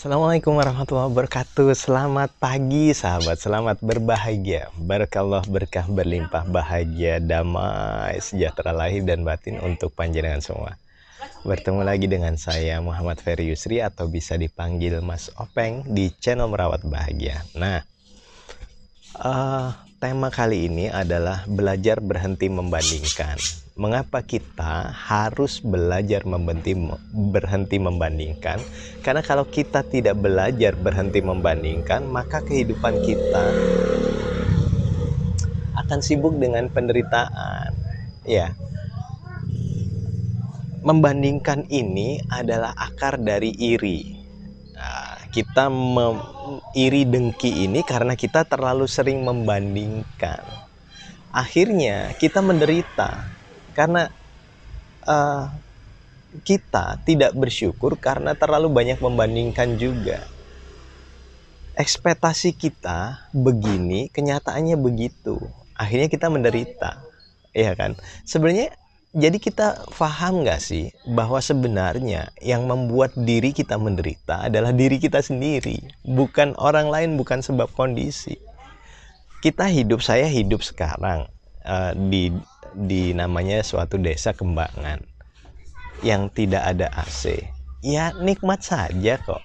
Assalamualaikum warahmatullahi wabarakatuh Selamat pagi sahabat Selamat berbahagia Barakallah berkah berlimpah bahagia Damai sejahtera lahir dan batin Untuk panjenengan semua Bertemu lagi dengan saya Muhammad Ferry Yusri Atau bisa dipanggil Mas Openg Di channel Merawat Bahagia Nah uh, Tema kali ini adalah belajar berhenti membandingkan. Mengapa kita harus belajar membenti, berhenti membandingkan? Karena kalau kita tidak belajar berhenti membandingkan, maka kehidupan kita akan sibuk dengan penderitaan. Ya. Membandingkan ini adalah akar dari iri kita iri dengki ini karena kita terlalu sering membandingkan. Akhirnya kita menderita karena uh, kita tidak bersyukur karena terlalu banyak membandingkan juga. Ekspektasi kita begini, kenyataannya begitu. Akhirnya kita menderita. Iya kan? Sebenarnya jadi kita paham nggak sih bahwa sebenarnya yang membuat diri kita menderita adalah diri kita sendiri, bukan orang lain, bukan sebab kondisi. Kita hidup, saya hidup sekarang uh, di di namanya suatu desa kembangan yang tidak ada AC. Ya nikmat saja kok.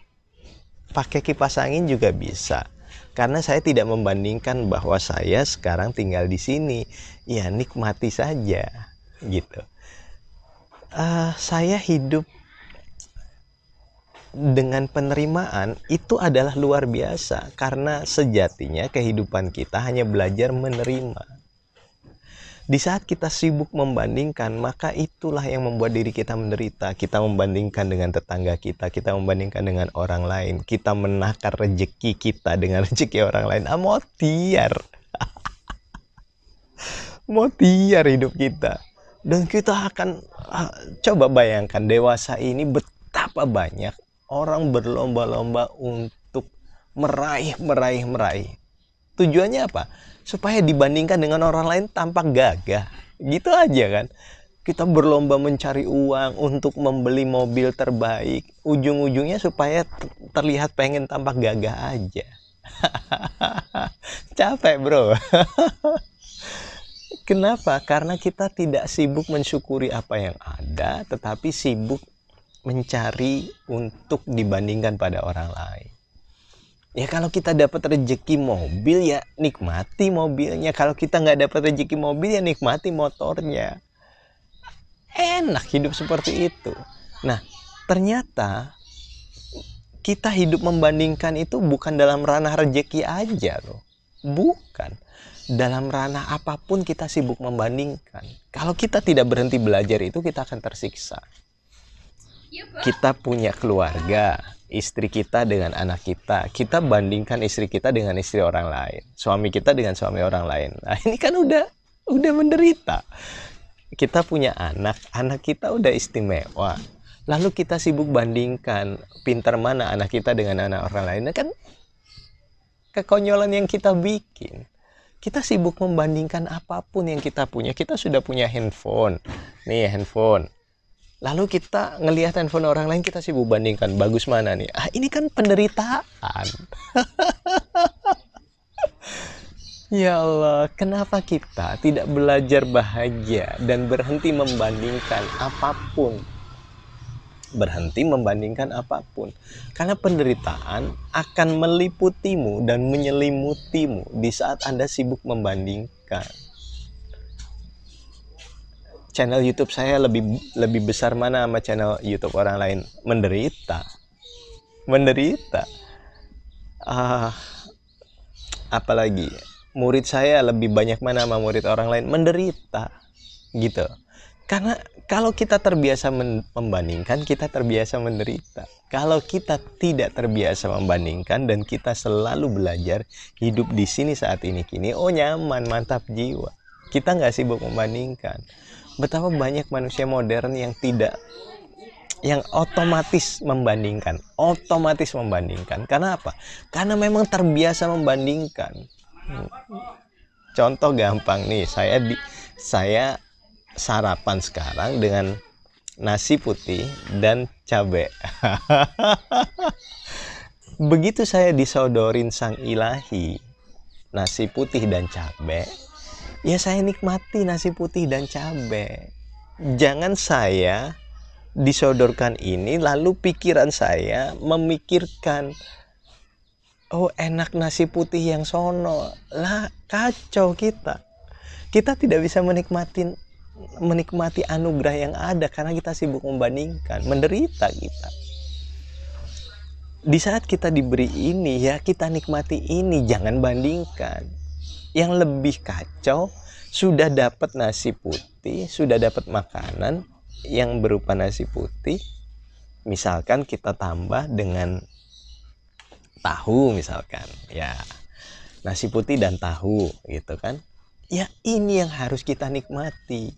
Pakai kipas angin juga bisa karena saya tidak membandingkan bahwa saya sekarang tinggal di sini. Ya nikmati saja gitu uh, saya hidup dengan penerimaan itu adalah luar biasa karena sejatinya kehidupan kita hanya belajar menerima. Di saat kita sibuk membandingkan, maka itulah yang membuat diri kita menderita. Kita membandingkan dengan tetangga kita, kita membandingkan dengan orang lain, kita menakar rejeki kita dengan rejeki orang lain. Ah, motiar. motiar hidup kita. Dan kita akan ah, coba bayangkan dewasa ini betapa banyak orang berlomba-lomba untuk meraih, meraih, meraih. Tujuannya apa? Supaya dibandingkan dengan orang lain tampak gagah. Gitu aja kan. Kita berlomba mencari uang untuk membeli mobil terbaik. Ujung-ujungnya supaya terlihat pengen tampak gagah aja. Capek bro. Kenapa? Karena kita tidak sibuk mensyukuri apa yang ada, tetapi sibuk mencari untuk dibandingkan pada orang lain. Ya kalau kita dapat rejeki mobil ya nikmati mobilnya. Kalau kita nggak dapat rejeki mobil ya nikmati motornya. Enak hidup seperti itu. Nah ternyata kita hidup membandingkan itu bukan dalam ranah rejeki aja loh. Bukan dalam ranah apapun kita sibuk membandingkan. Kalau kita tidak berhenti belajar itu kita akan tersiksa. Iya, kita punya keluarga, istri kita dengan anak kita. Kita bandingkan istri kita dengan istri orang lain, suami kita dengan suami orang lain. Nah, ini kan udah udah menderita. Kita punya anak, anak kita udah istimewa. Lalu kita sibuk bandingkan pintar mana anak kita dengan anak orang lain. Nah, kan kekonyolan yang kita bikin kita sibuk membandingkan apapun yang kita punya. Kita sudah punya handphone. Nih handphone. Lalu kita ngelihat handphone orang lain kita sibuk bandingkan bagus mana nih. Ah ini kan penderitaan. ya Allah, kenapa kita tidak belajar bahagia dan berhenti membandingkan apapun berhenti membandingkan apapun. Karena penderitaan akan meliputimu dan menyelimutimu di saat Anda sibuk membandingkan. Channel YouTube saya lebih lebih besar mana sama channel YouTube orang lain? Menderita. Menderita. Ah, uh, apalagi murid saya lebih banyak mana sama murid orang lain? Menderita. Gitu karena kalau kita terbiasa membandingkan, kita terbiasa menderita. Kalau kita tidak terbiasa membandingkan dan kita selalu belajar hidup di sini saat ini kini, oh nyaman, mantap jiwa. Kita nggak sibuk membandingkan. Betapa banyak manusia modern yang tidak yang otomatis membandingkan, otomatis membandingkan. Karena apa? Karena memang terbiasa membandingkan. Hmm. Contoh gampang nih, saya di saya sarapan sekarang dengan nasi putih dan cabai. Begitu saya disodorin sang ilahi nasi putih dan cabai, ya saya nikmati nasi putih dan cabai. Jangan saya disodorkan ini lalu pikiran saya memikirkan oh enak nasi putih yang sono lah kacau kita kita tidak bisa menikmati menikmati anugerah yang ada karena kita sibuk membandingkan, menderita kita. Di saat kita diberi ini ya kita nikmati ini, jangan bandingkan. Yang lebih kacau sudah dapat nasi putih, sudah dapat makanan yang berupa nasi putih. Misalkan kita tambah dengan tahu misalkan, ya. Nasi putih dan tahu gitu kan. Ya ini yang harus kita nikmati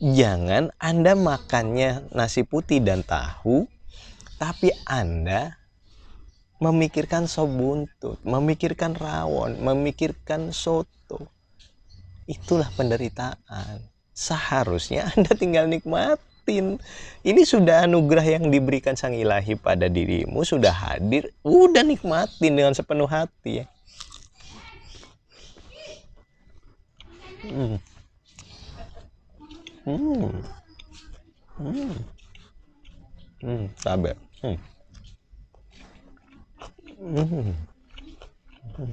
jangan Anda makannya nasi putih dan tahu, tapi Anda memikirkan sop buntut, memikirkan rawon, memikirkan soto. Itulah penderitaan. Seharusnya Anda tinggal nikmatin. Ini sudah anugerah yang diberikan Sang Ilahi pada dirimu, sudah hadir, udah nikmatin dengan sepenuh hati ya. Hmm. Hmm. Hmm. Hmm, Hmm. Hmm. hmm.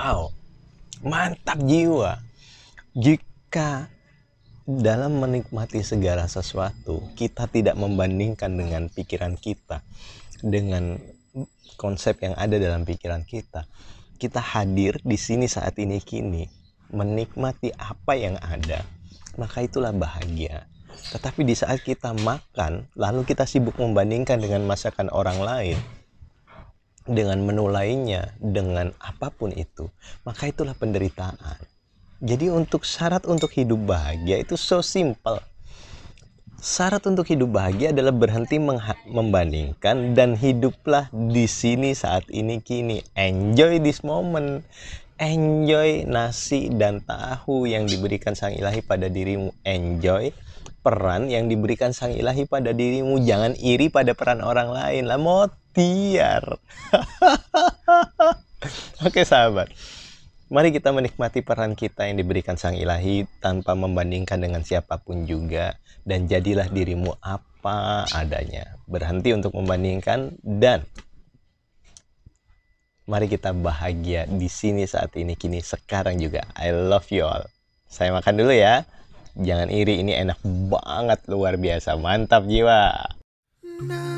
wow mantap jiwa jika dalam menikmati segala sesuatu kita tidak membandingkan dengan pikiran kita dengan konsep yang ada dalam pikiran kita kita hadir di sini saat ini kini menikmati apa yang ada maka itulah bahagia tetapi di saat kita makan lalu kita sibuk membandingkan dengan masakan orang lain dengan menu lainnya dengan apapun itu, maka itulah penderitaan. Jadi untuk syarat untuk hidup bahagia itu so simple. Syarat untuk hidup bahagia adalah berhenti membandingkan dan hiduplah di sini saat ini kini. Enjoy this moment. Enjoy nasi dan tahu yang diberikan Sang Ilahi pada dirimu. Enjoy peran yang diberikan sang ilahi pada dirimu jangan iri pada peran orang lain lah ikhtiar. Oke sahabat, mari kita menikmati peran kita yang diberikan Sang Ilahi tanpa membandingkan dengan siapapun juga dan jadilah dirimu apa adanya. Berhenti untuk membandingkan dan mari kita bahagia di sini saat ini kini sekarang juga. I love you all. Saya makan dulu ya. Jangan iri, ini enak banget, luar biasa, mantap jiwa. Nah.